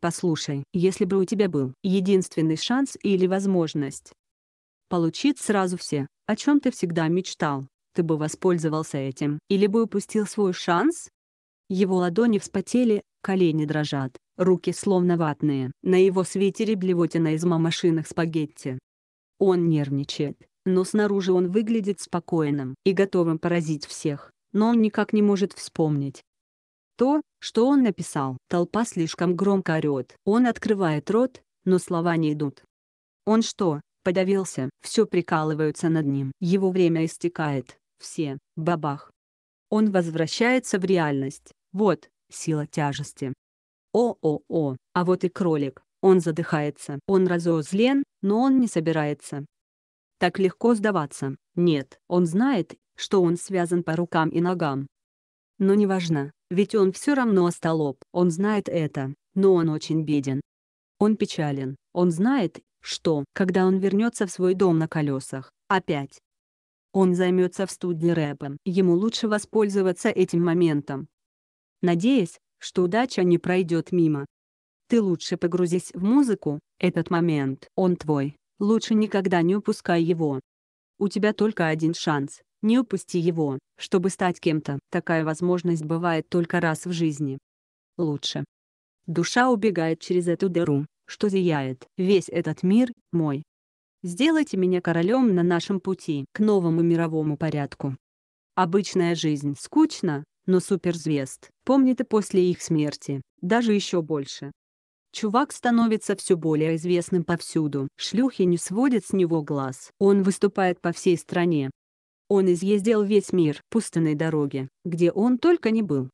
Послушай, если бы у тебя был единственный шанс или возможность получить сразу все, о чем ты всегда мечтал, ты бы воспользовался этим или бы упустил свой шанс? Его ладони вспотели, колени дрожат, руки словно ватные. На его свитере блевотина из мамашиных спагетти. Он нервничает, но снаружи он выглядит спокойным и готовым поразить всех, но он никак не может вспомнить, то, что он написал. Толпа слишком громко орет. Он открывает рот, но слова не идут. Он что, подавился? Все прикалываются над ним. Его время истекает. Все. Бабах. Он возвращается в реальность. Вот, сила тяжести. О-о-о, а вот и кролик. Он задыхается. Он разозлен, но он не собирается. Так легко сдаваться. Нет, он знает, что он связан по рукам и ногам но не важно, ведь он все равно остолоп. Он знает это, но он очень беден. Он печален, он знает, что, когда он вернется в свой дом на колесах, опять он займется в студии рэпом. Ему лучше воспользоваться этим моментом. Надеясь, что удача не пройдет мимо. Ты лучше погрузись в музыку, этот момент, он твой, лучше никогда не упускай его. У тебя только один шанс. Не упусти его, чтобы стать кем-то. Такая возможность бывает только раз в жизни. Лучше. Душа убегает через эту дыру, что зияет. Весь этот мир — мой. Сделайте меня королем на нашем пути к новому мировому порядку. Обычная жизнь скучна, но суперзвезд помнит после их смерти, даже еще больше. Чувак становится все более известным повсюду. Шлюхи не сводят с него глаз. Он выступает по всей стране, он изъездил весь мир пустынной дороги, где он только не был.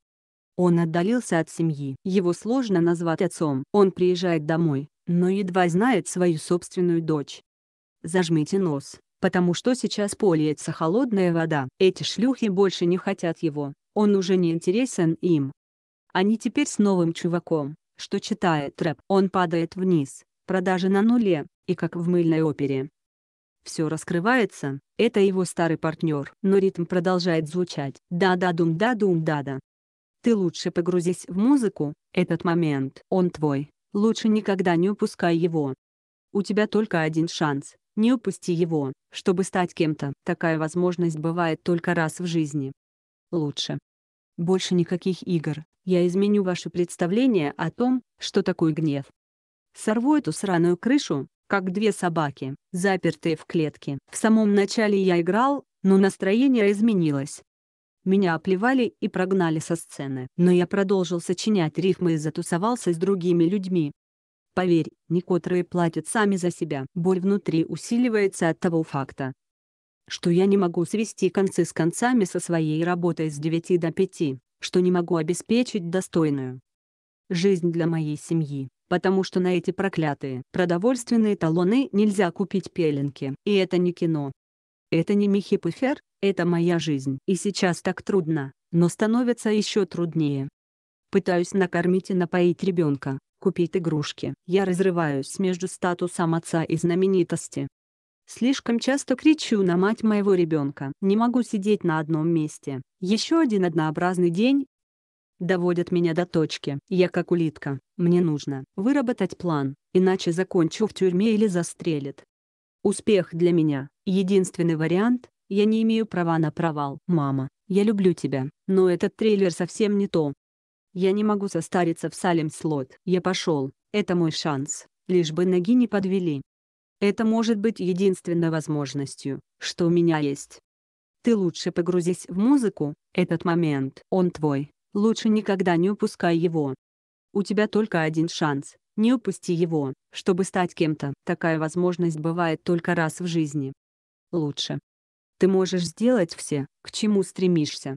Он отдалился от семьи. Его сложно назвать отцом. Он приезжает домой, но едва знает свою собственную дочь. Зажмите нос, потому что сейчас польется холодная вода. Эти шлюхи больше не хотят его, он уже не интересен им. Они теперь с новым чуваком, что читает рэп. Он падает вниз, продажи на нуле, и как в мыльной опере, все раскрывается, это его старый партнер, но ритм продолжает звучать «да-да-дум-да-дум-да-да». Ты лучше погрузись в музыку, этот момент, он твой, лучше никогда не упускай его. У тебя только один шанс, не упусти его, чтобы стать кем-то. Такая возможность бывает только раз в жизни. Лучше. Больше никаких игр, я изменю ваше представление о том, что такое гнев. Сорву эту сраную крышу, как две собаки, запертые в клетке. В самом начале я играл, но настроение изменилось. Меня оплевали и прогнали со сцены, но я продолжил сочинять рифмы и затусовался с другими людьми. Поверь, некоторые платят сами за себя. Боль внутри усиливается от того факта, что я не могу свести концы с концами со своей работой с 9 до 5, что не могу обеспечить достойную жизнь для моей семьи потому что на эти проклятые продовольственные талоны нельзя купить пеленки. И это не кино. Это не Пуфер. это моя жизнь. И сейчас так трудно, но становится еще труднее. Пытаюсь накормить и напоить ребенка, купить игрушки. Я разрываюсь между статусом отца и знаменитости. Слишком часто кричу на мать моего ребенка. Не могу сидеть на одном месте. Еще один однообразный день, доводят меня до точки. Я как улитка, мне нужно выработать план, иначе закончу в тюрьме или застрелят. Успех для меня — единственный вариант, я не имею права на провал. Мама, я люблю тебя, но этот трейлер совсем не то. Я не могу состариться в Салем-слот. Я пошел, это мой шанс, лишь бы ноги не подвели. Это может быть единственной возможностью, что у меня есть. Ты лучше погрузись в музыку, этот момент, он твой. Лучше никогда не упускай его. У тебя только один шанс, не упусти его, чтобы стать кем-то. Такая возможность бывает только раз в жизни. Лучше. Ты можешь сделать все, к чему стремишься.